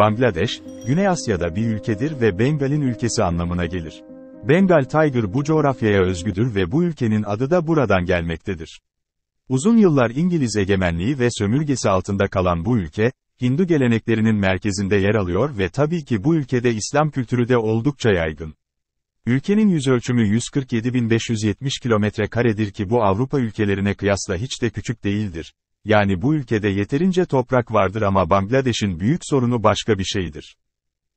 Bangladeş, Güney Asya'da bir ülkedir ve Bengal'in ülkesi anlamına gelir. Bengal Tiger bu coğrafyaya özgüdür ve bu ülkenin adı da buradan gelmektedir. Uzun yıllar İngiliz egemenliği ve sömürgesi altında kalan bu ülke, Hindu geleneklerinin merkezinde yer alıyor ve tabii ki bu ülkede İslam kültürü de oldukça yaygın. Ülkenin yüzölçümü 147.570 kilometre karedir ki bu Avrupa ülkelerine kıyasla hiç de küçük değildir. Yani bu ülkede yeterince toprak vardır ama Bangladeş'in büyük sorunu başka bir şeydir.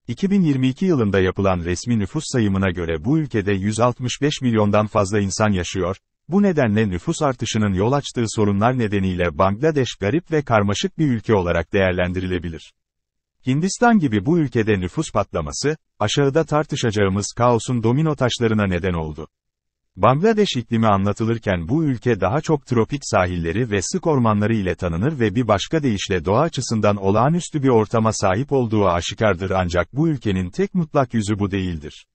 2022 yılında yapılan resmi nüfus sayımına göre bu ülkede 165 milyondan fazla insan yaşıyor. Bu nedenle nüfus artışının yol açtığı sorunlar nedeniyle Bangladeş garip ve karmaşık bir ülke olarak değerlendirilebilir. Hindistan gibi bu ülkede nüfus patlaması, aşağıda tartışacağımız kaosun domino taşlarına neden oldu. Bangladeş iklimi anlatılırken bu ülke daha çok tropik sahilleri ve sık ormanları ile tanınır ve bir başka deyişle doğa açısından olağanüstü bir ortama sahip olduğu aşikardır ancak bu ülkenin tek mutlak yüzü bu değildir.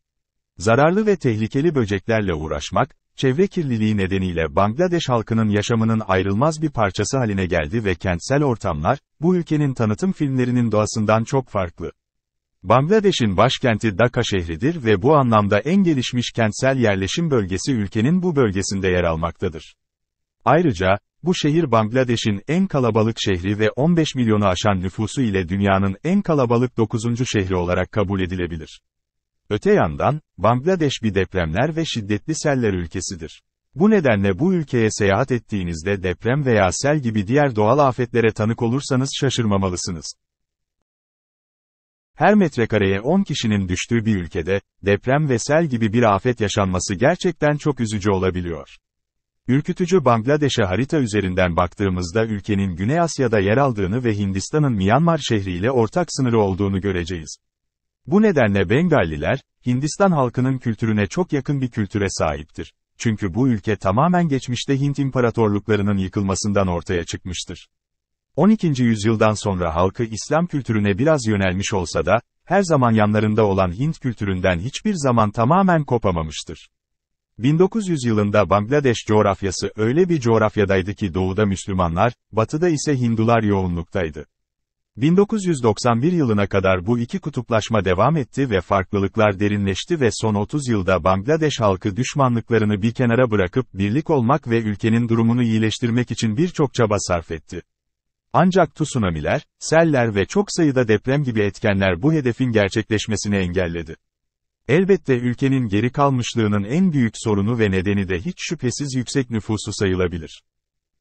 Zararlı ve tehlikeli böceklerle uğraşmak, çevre kirliliği nedeniyle Bangladeş halkının yaşamının ayrılmaz bir parçası haline geldi ve kentsel ortamlar, bu ülkenin tanıtım filmlerinin doğasından çok farklı. Bangladeş'in başkenti Dhaka şehridir ve bu anlamda en gelişmiş kentsel yerleşim bölgesi ülkenin bu bölgesinde yer almaktadır. Ayrıca, bu şehir Bangladeş'in en kalabalık şehri ve 15 milyonu aşan nüfusu ile dünyanın en kalabalık 9. şehri olarak kabul edilebilir. Öte yandan, Bangladeş bir depremler ve şiddetli seller ülkesidir. Bu nedenle bu ülkeye seyahat ettiğinizde deprem veya sel gibi diğer doğal afetlere tanık olursanız şaşırmamalısınız. Her metrekareye 10 kişinin düştüğü bir ülkede, deprem ve sel gibi bir afet yaşanması gerçekten çok üzücü olabiliyor. Ürkütücü Bangladeş'e harita üzerinden baktığımızda ülkenin Güney Asya'da yer aldığını ve Hindistan'ın Myanmar şehriyle ortak sınırı olduğunu göreceğiz. Bu nedenle Bengalliler, Hindistan halkının kültürüne çok yakın bir kültüre sahiptir. Çünkü bu ülke tamamen geçmişte Hint imparatorluklarının yıkılmasından ortaya çıkmıştır. 12. yüzyıldan sonra halkı İslam kültürüne biraz yönelmiş olsa da, her zaman yanlarında olan Hint kültüründen hiçbir zaman tamamen kopamamıştır. 1900 yılında Bangladeş coğrafyası öyle bir coğrafyadaydı ki doğuda Müslümanlar, batıda ise Hindular yoğunluktaydı. 1991 yılına kadar bu iki kutuplaşma devam etti ve farklılıklar derinleşti ve son 30 yılda Bangladeş halkı düşmanlıklarını bir kenara bırakıp birlik olmak ve ülkenin durumunu iyileştirmek için birçok çaba sarf etti. Ancak tsunamiler, seller ve çok sayıda deprem gibi etkenler bu hedefin gerçekleşmesini engelledi. Elbette ülkenin geri kalmışlığının en büyük sorunu ve nedeni de hiç şüphesiz yüksek nüfusu sayılabilir.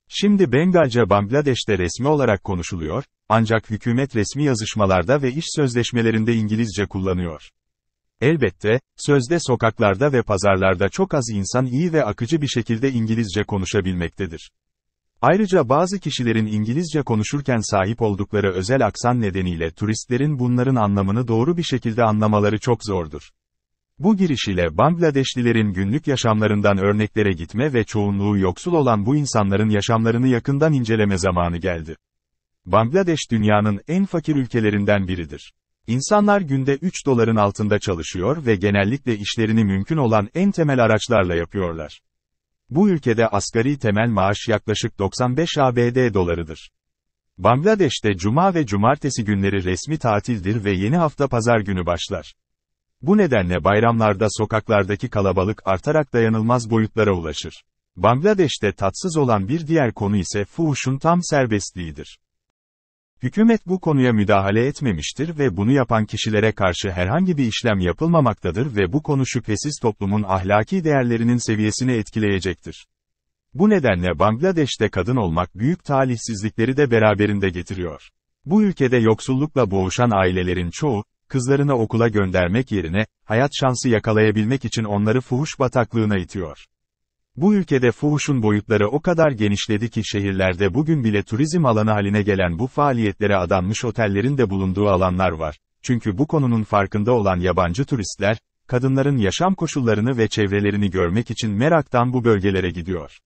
Şimdi Bengalce Bangladeş'te resmi olarak konuşuluyor, ancak hükümet resmi yazışmalarda ve iş sözleşmelerinde İngilizce kullanıyor. Elbette, sözde sokaklarda ve pazarlarda çok az insan iyi ve akıcı bir şekilde İngilizce konuşabilmektedir. Ayrıca bazı kişilerin İngilizce konuşurken sahip oldukları özel aksan nedeniyle turistlerin bunların anlamını doğru bir şekilde anlamaları çok zordur. Bu giriş ile Bangladeşlilerin günlük yaşamlarından örneklere gitme ve çoğunluğu yoksul olan bu insanların yaşamlarını yakından inceleme zamanı geldi. Bangladeş dünyanın en fakir ülkelerinden biridir. İnsanlar günde 3 doların altında çalışıyor ve genellikle işlerini mümkün olan en temel araçlarla yapıyorlar. Bu ülkede asgari temel maaş yaklaşık 95 ABD dolarıdır. Bangladeş'te cuma ve cumartesi günleri resmi tatildir ve yeni hafta pazar günü başlar. Bu nedenle bayramlarda sokaklardaki kalabalık artarak dayanılmaz boyutlara ulaşır. Bangladeş'te tatsız olan bir diğer konu ise fuhuşun tam serbestliğidir. Hükümet bu konuya müdahale etmemiştir ve bunu yapan kişilere karşı herhangi bir işlem yapılmamaktadır ve bu konu şüphesiz toplumun ahlaki değerlerinin seviyesini etkileyecektir. Bu nedenle Bangladeş'te kadın olmak büyük talihsizlikleri de beraberinde getiriyor. Bu ülkede yoksullukla boğuşan ailelerin çoğu, kızlarını okula göndermek yerine, hayat şansı yakalayabilmek için onları fuhuş bataklığına itiyor. Bu ülkede fuhuşun boyutları o kadar genişledi ki şehirlerde bugün bile turizm alanı haline gelen bu faaliyetlere adanmış otellerin de bulunduğu alanlar var. Çünkü bu konunun farkında olan yabancı turistler, kadınların yaşam koşullarını ve çevrelerini görmek için meraktan bu bölgelere gidiyor.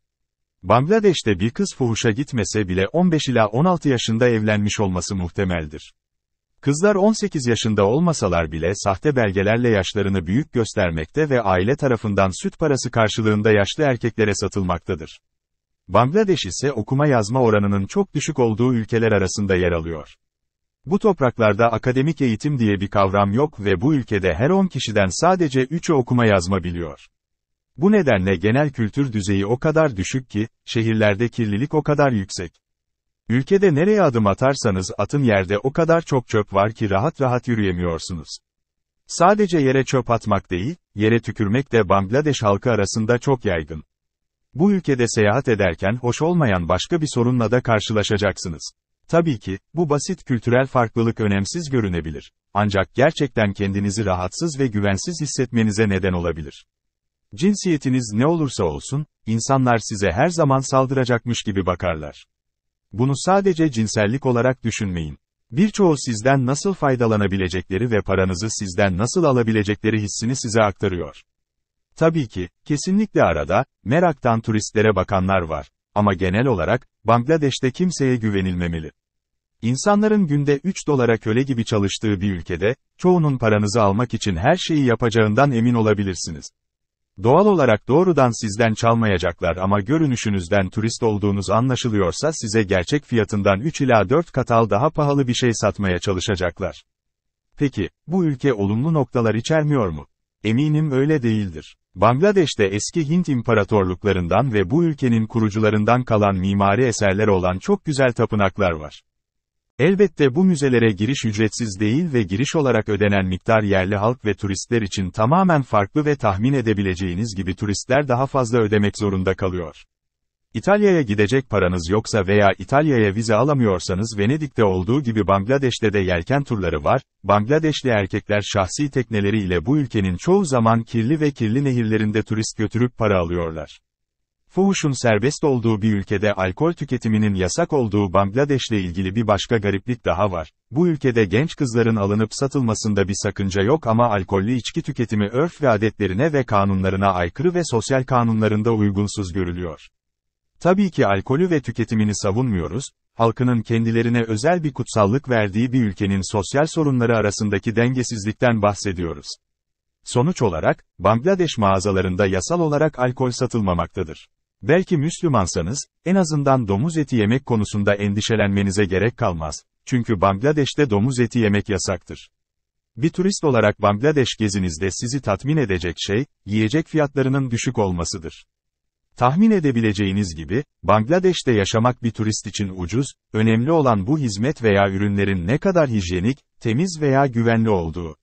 Bangladeş'te bir kız fuhuşa gitmese bile 15 ila 16 yaşında evlenmiş olması muhtemeldir. Kızlar 18 yaşında olmasalar bile sahte belgelerle yaşlarını büyük göstermekte ve aile tarafından süt parası karşılığında yaşlı erkeklere satılmaktadır. Bangladeş ise okuma yazma oranının çok düşük olduğu ülkeler arasında yer alıyor. Bu topraklarda akademik eğitim diye bir kavram yok ve bu ülkede her 10 kişiden sadece 3'ü okuma yazma biliyor. Bu nedenle genel kültür düzeyi o kadar düşük ki, şehirlerde kirlilik o kadar yüksek. Ülkede nereye adım atarsanız atın yerde o kadar çok çöp var ki rahat rahat yürüyemiyorsunuz. Sadece yere çöp atmak değil, yere tükürmek de Bangladeş halkı arasında çok yaygın. Bu ülkede seyahat ederken hoş olmayan başka bir sorunla da karşılaşacaksınız. Tabii ki, bu basit kültürel farklılık önemsiz görünebilir. Ancak gerçekten kendinizi rahatsız ve güvensiz hissetmenize neden olabilir. Cinsiyetiniz ne olursa olsun, insanlar size her zaman saldıracakmış gibi bakarlar. Bunu sadece cinsellik olarak düşünmeyin. Birçoğu sizden nasıl faydalanabilecekleri ve paranızı sizden nasıl alabilecekleri hissini size aktarıyor. Tabii ki, kesinlikle arada, meraktan turistlere bakanlar var. Ama genel olarak, Bangladeş'te kimseye güvenilmemeli. İnsanların günde 3 dolara köle gibi çalıştığı bir ülkede, çoğunun paranızı almak için her şeyi yapacağından emin olabilirsiniz. Doğal olarak doğrudan sizden çalmayacaklar ama görünüşünüzden turist olduğunuz anlaşılıyorsa size gerçek fiyatından 3 ila 4 katal daha pahalı bir şey satmaya çalışacaklar. Peki, bu ülke olumlu noktalar içermiyor mu? Eminim öyle değildir. Bangladeş'te eski Hint imparatorluklarından ve bu ülkenin kurucularından kalan mimari eserler olan çok güzel tapınaklar var. Elbette bu müzelere giriş ücretsiz değil ve giriş olarak ödenen miktar yerli halk ve turistler için tamamen farklı ve tahmin edebileceğiniz gibi turistler daha fazla ödemek zorunda kalıyor. İtalya'ya gidecek paranız yoksa veya İtalya'ya vize alamıyorsanız Venedik'te olduğu gibi Bangladeş'te de yelken turları var, Bangladeşli erkekler şahsi tekneleri ile bu ülkenin çoğu zaman kirli ve kirli nehirlerinde turist götürüp para alıyorlar. Fuhuşun serbest olduğu bir ülkede alkol tüketiminin yasak olduğu Bangladeş'le ilgili bir başka gariplik daha var. Bu ülkede genç kızların alınıp satılmasında bir sakınca yok ama alkollü içki tüketimi örf ve adetlerine ve kanunlarına aykırı ve sosyal kanunlarında uygunsuz görülüyor. Tabii ki alkolü ve tüketimini savunmuyoruz, halkının kendilerine özel bir kutsallık verdiği bir ülkenin sosyal sorunları arasındaki dengesizlikten bahsediyoruz. Sonuç olarak, Bangladeş mağazalarında yasal olarak alkol satılmamaktadır. Belki Müslümansanız, en azından domuz eti yemek konusunda endişelenmenize gerek kalmaz. Çünkü Bangladeş'te domuz eti yemek yasaktır. Bir turist olarak Bangladeş gezinizde sizi tatmin edecek şey, yiyecek fiyatlarının düşük olmasıdır. Tahmin edebileceğiniz gibi, Bangladeş'te yaşamak bir turist için ucuz, önemli olan bu hizmet veya ürünlerin ne kadar hijyenik, temiz veya güvenli olduğu.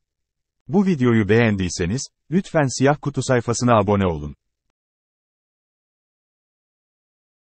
Bu videoyu beğendiyseniz, lütfen siyah kutu sayfasına abone olun.